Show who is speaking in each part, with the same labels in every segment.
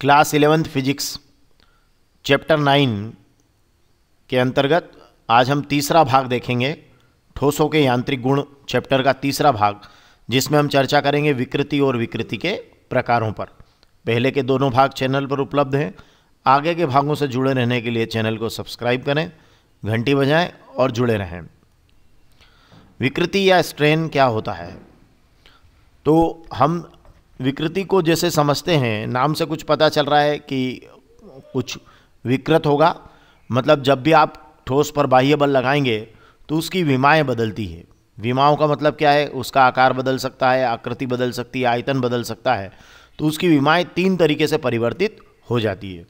Speaker 1: class eleventh physics chapter nine के अंतर्गत आज हम तीसरा भाग देखेंगे ठोसों के यांत्रिक गुण चैप्टर का तीसरा भाग जिसमें हम चर्चा करेंगे विकृति और विकृति के प्रकारों पर पहले के दोनों भाग चैनल पर उपलब्ध हैं आगे के भागों से जुड़े रहने के लिए चैनल को सब्सक्राइब करें घंटी बजाएं और जुड़े रहें विकृति या स्ट्रेन क्या होता है तो हम विकृति को जैसे समझते हैं नाम से कुछ पता चल रहा है कि कुछ विकृत होगा मतलब जब भी आप ठोस पर बाह्य बल लगाएंगे तो उसकी विमाएँ बदलती है विमाओं का मतलब क्या है उसका आकार बदल सकता है आकृति बदल सकती है आयतन बदल सकता है तो उसकी विमाएँ तीन तरीके से परिवर्तित हो जाती है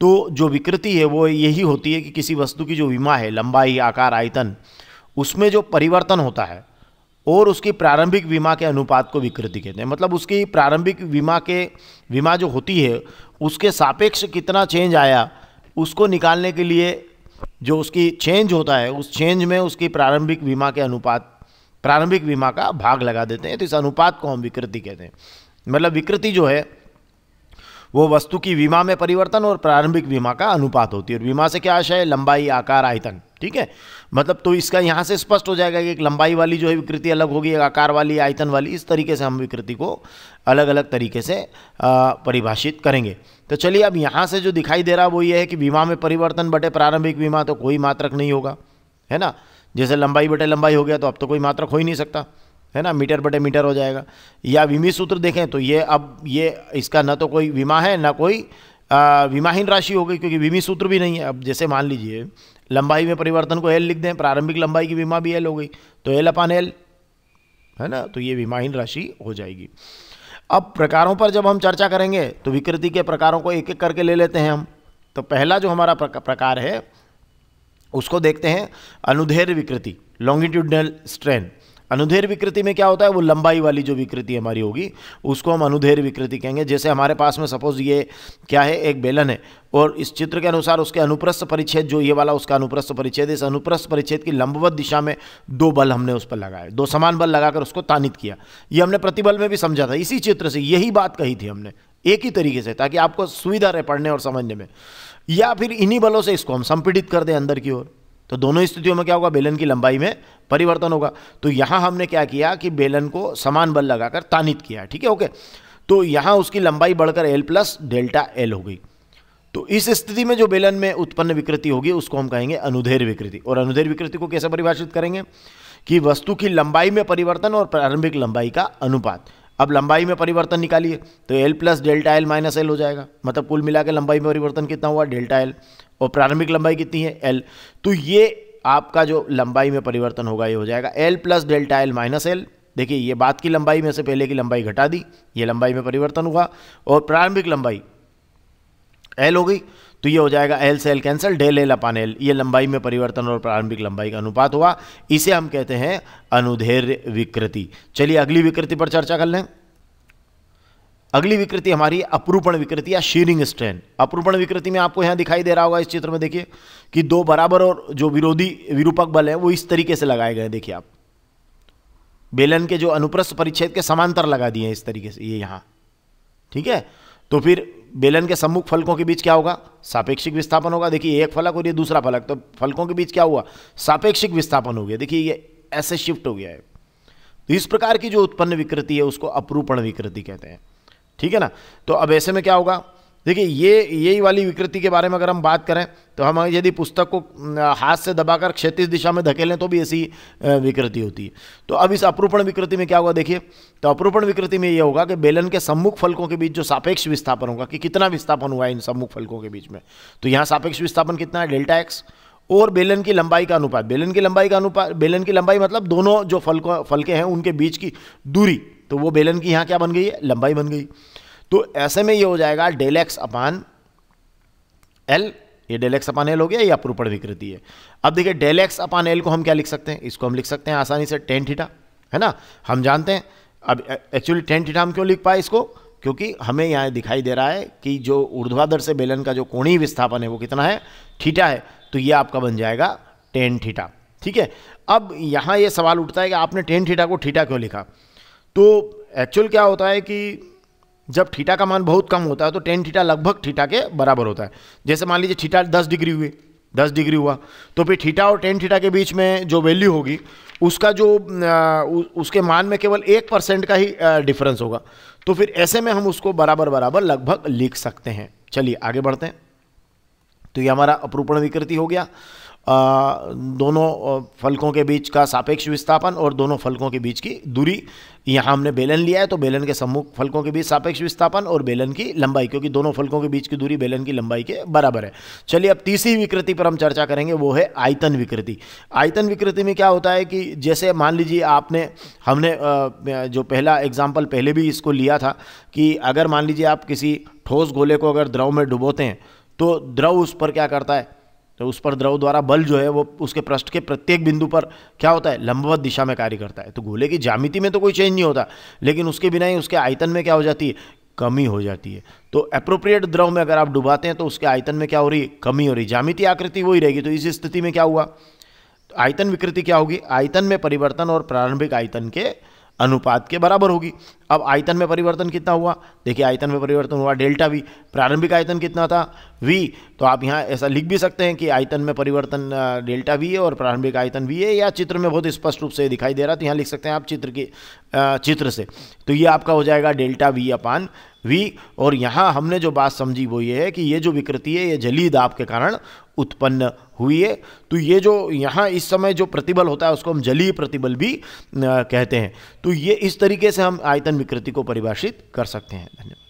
Speaker 1: तो जो विकृति है वो यही होती है कि किसी वस्तु की जो विमा है लंबाई आकार आयतन उसमें जो परिवर्तन होता है और उसकी प्रारंभिक बीमा के अनुपात को विकृति कहते हैं मतलब उसकी प्रारंभिक बीमा के बीमा जो होती है उसके सापेक्ष कितना चेंज आया उसको निकालने के लिए जो उसकी चेंज होता है उस चेंज में उसकी प्रारंभिक बीमा के अनुपात प्रारंभिक बीमा का भाग लगा देते हैं तो इस अनुपात को हम विकृति कहते हैं मतलब विकृति जो है वो वस्तु की बीमा में परिवर्तन और प्रारंभिक बीमा का अनुपात होती है और बीमा से क्या आशय है लंबाई आकार आयतन ठीक है मतलब तो इसका यहाँ से स्पष्ट हो जाएगा कि एक लंबाई वाली जो है विकृति अलग होगी एक आकार वाली आयतन वाली इस तरीके से हम विकृति को अलग अलग तरीके से परिभाषित करेंगे तो चलिए अब यहाँ से जो दिखाई दे रहा वो ये है कि बीमा में परिवर्तन बटे प्रारंभिक बीमा तो कोई मात्रक नहीं होगा है ना जैसे लंबाई बटे लंबाई हो गया तो अब तो कोई मात्रक हो ही नहीं सकता है ना मीटर बटे मीटर हो जाएगा या विमी सूत्र देखें तो ये अब ये इसका ना तो कोई विमा है ना कोई विमाहीन राशि हो गई क्योंकि विमी सूत्र भी नहीं है अब जैसे मान लीजिए लंबाई में परिवर्तन को एल लिख दें प्रारंभिक लंबाई की विमा भी एल हो गई तो एल अपान एल है ना तो ये विमाहीन राशि हो जाएगी अब प्रकारों पर जब हम चर्चा करेंगे तो विकृति के प्रकारों को एक एक करके ले लेते हैं हम तो पहला जो हमारा प्रकार है उसको देखते हैं अनुधेर विकृति लॉन्गिट्यूडनल स्ट्रेन अनुधेर विकृति में क्या होता है वो लंबाई वाली जो विकृति हमारी होगी उसको हम अनुधेर विकृति कहेंगे जैसे हमारे पास में सपोज ये क्या है एक बेलन है और इस चित्र के अनुसार उसके अनुप्रस्थ परिच्छेद जो ये वाला उसका अनुप्रस्थ परिच्छेद इस अनुप्रस्थ परिच्छेद की लंबवत दिशा में दो बल हमने उस पर लगाए दो समान बल लगाकर उसको तानित किया ये हमने प्रतिबल में भी समझा था इसी चित्र से यही बात कही थी हमने एक ही तरीके से ताकि आपको सुविधा रहे पढ़ने और समझने में या फिर इन्हीं बलों से इसको हम संपीड़ित कर दें अंदर की ओर तो दोनों स्थितियों में क्या होगा बेलन की लंबाई में परिवर्तन होगा तो यहां हमने क्या किया कि बेलन को समान बल लगाकर तानित किया ठीक है ओके तो यहां उसकी लंबाई बढ़कर एल प्लस डेल्टा एल हो गई तो इस स्थिति में जो बेलन में उत्पन्न विकृति होगी उसको हम कहेंगे अनुधेर विकृति और अनुधेर विकृति को कैसे परिभाषित करेंगे कि वस्तु की लंबाई में परिवर्तन और प्रारंभिक लंबाई का अनुपात अब लंबाई में परिवर्तन निकालिए तो L plus delta L minus L हो जाएगा मतलब कुल मिला के लंबाई में परिवर्तन कितना हुआ डेल्टा एल और प्रारंभिक लंबाई कितनी है एल तो ये आपका जो लंबाई में परिवर्तन होगा ये हो जाएगा L plus delta L minus L देखिए ये बात की लंबाई में से पहले की लंबाई घटा दी ये लंबाई में परिवर्तन हुआ और प्रारंभिक लंबाई एल हो गई तो ये हो जाएगा एल से L cancel del L upon L ये लंबाई में परिवर्तन और प्रारंभिक लंबाई का अनुपात हुआ इसे हम कहते हैं अनुधेर विकृति चलिए अगली विकृति पर चर्चा कर लें अगली विकृति हमारी अपरूपण विकृति या शीरिंग स्ट्रेन अपरूपण विकृति में आपको यहां दिखाई दे रहा होगा इस चित्र में देखिए कि दो बराबर और जो विरोधी विरूपक बल है वो इस तरीके से लगाए गए देखिए आप बेलन के जो अनुप्रस्थ परिच्छेद के समांतर लगा दिए हैं इस तरीके से ये यहां ठीक है तो फिर बेलन के सम्मुख फलकों के बीच क्या होगा सापेक्षिक विस्थापन होगा देखिए एक फलक और ये दूसरा फलक तो फलकों के बीच क्या हुआ सापेक्षिक विस्थापन हो गया देखिए ये ऐसे शिफ्ट हो गया है तो इस प्रकार की जो उत्पन्न विकृति है उसको अपरूपण विकृति कहते हैं ठीक है ना तो अब ऐसे में क्या होगा देखिए ये यही वाली विकृति के बारे में अगर हम बात करें तो हम यदि पुस्तक को हाथ से दबाकर क्षैतिज दिशा में धकेलें तो भी ऐसी विकृति होती है तो अब इस अपरूपण विकृति में क्या होगा देखिए तो अपरूपण विकृति में ये होगा कि बेलन के सम्मुख फलकों के बीच जो सापेक्ष विस्थापन होगा कि कितना विस्थापन हुआ है इन सम्मुख फलकों के बीच में तो यहाँ सापेक्ष विस्थापन कितना है डेल्टा एक्स और बेलन की लंबाई का अनुपात बेलन की लंबाई का अनुपात बेलन की लंबाई मतलब दोनों जो फलकों फलके हैं उनके बीच की दूरी तो वो बेलन की यहाँ क्या बन गई है लंबाई बन गई तो ऐसे में ये हो जाएगा डेल एक्स अपान एल ये डेल एक्स अपान एल हो गया ये अपरूपण विकृति है अब देखिए डेल एक्स अपान एल को हम क्या लिख सकते हैं इसको हम लिख सकते हैं आसानी से टेन थीटा है ना हम जानते हैं अब एक्चुअली टेन थीटा हम क्यों लिख पाए इसको क्योंकि हमें यहाँ दिखाई दे रहा है कि जो ऊर्ध्वाधर से बेलन का जो कोणीय विस्थापन है वो कितना है थीटा है तो ये आपका बन जाएगा टेन थीटा ठीक है अब यहाँ ये सवाल उठता है कि आपने टेन थीटा को थीटा क्यों लिखा तो एक्चुअल क्या होता है कि जब ठीटा का मान बहुत कम होता है तो टेन थीटा लगभग थीटा के बराबर होता है जैसे मान लीजिए थीटा दस डिग्री हुए दस डिग्री हुआ तो फिर थीटा और टेन थीटा के बीच में जो वैल्यू होगी उसका जो उसके मान में केवल एक परसेंट का ही डिफरेंस होगा तो फिर ऐसे में हम उसको बराबर बराबर लगभग लिख सकते हैं चलिए आगे बढ़ते हैं तो ये हमारा अपरूपण विकृति हो गया दोनों फलकों के बीच का सापेक्ष विस्थापन और दोनों फलकों के बीच की दूरी यहाँ हमने बेलन लिया है तो बेलन के सम्मुख फलकों के बीच सापेक्ष विस्थापन और बेलन की लंबाई क्योंकि दोनों फलकों के बीच की दूरी बेलन की लंबाई के बराबर है चलिए अब तीसरी विकृति पर हम चर्चा करेंगे वो है आयतन विकृति आयतन विकृति में क्या होता है कि जैसे मान लीजिए आपने हमने जो पहला एग्जाम्पल पहले भी इसको लिया था कि अगर मान लीजिए आप किसी ठोस गोले को अगर द्रव में डुबोते हैं तो द्रव उस पर क्या करता है तो उस पर द्रव द्वारा बल जो है वो उसके पृष्ठ के प्रत्येक बिंदु पर क्या होता है लंबवत दिशा में कार्य करता है तो गोले की जामिति में तो कोई चेंज नहीं होता लेकिन उसके बिना ही उसके आयतन में क्या हो जाती है कमी हो जाती है तो अप्रोप्रिएट द्रव में अगर आप डुबाते हैं तो उसके आयतन में क्या हो रही है कमी हो रही जामिति आकृति वही रहेगी तो इस स्थिति में क्या हुआ आयतन विकृति क्या होगी आयतन में परिवर्तन और प्रारंभिक आयतन के अनुपात के बराबर होगी अब आयतन में परिवर्तन कितना हुआ देखिए आयतन में परिवर्तन हुआ डेल्टा वी प्रारंभिक आयतन कितना था वी तो आप यहाँ ऐसा लिख भी सकते हैं कि आयतन में परिवर्तन डेल्टा वी है और प्रारंभिक आयतन वी है या चित्र में बहुत स्पष्ट रूप से दिखाई दे रहा तो यहाँ लिख सकते हैं आप चित्र के चित्र से तो ये आपका हो जाएगा डेल्टा वी अपान वी और यहाँ हमने जो बात समझी वो ये है कि ये जो विकृति है ये जली दाब के कारण उत्पन्न हुई है तो ये जो यहाँ इस समय जो प्रतिबल होता है उसको हम जलीय प्रतिबल भी कहते हैं तो ये इस तरीके से हम आयतन विकृति को परिभाषित कर सकते हैं धन्यवाद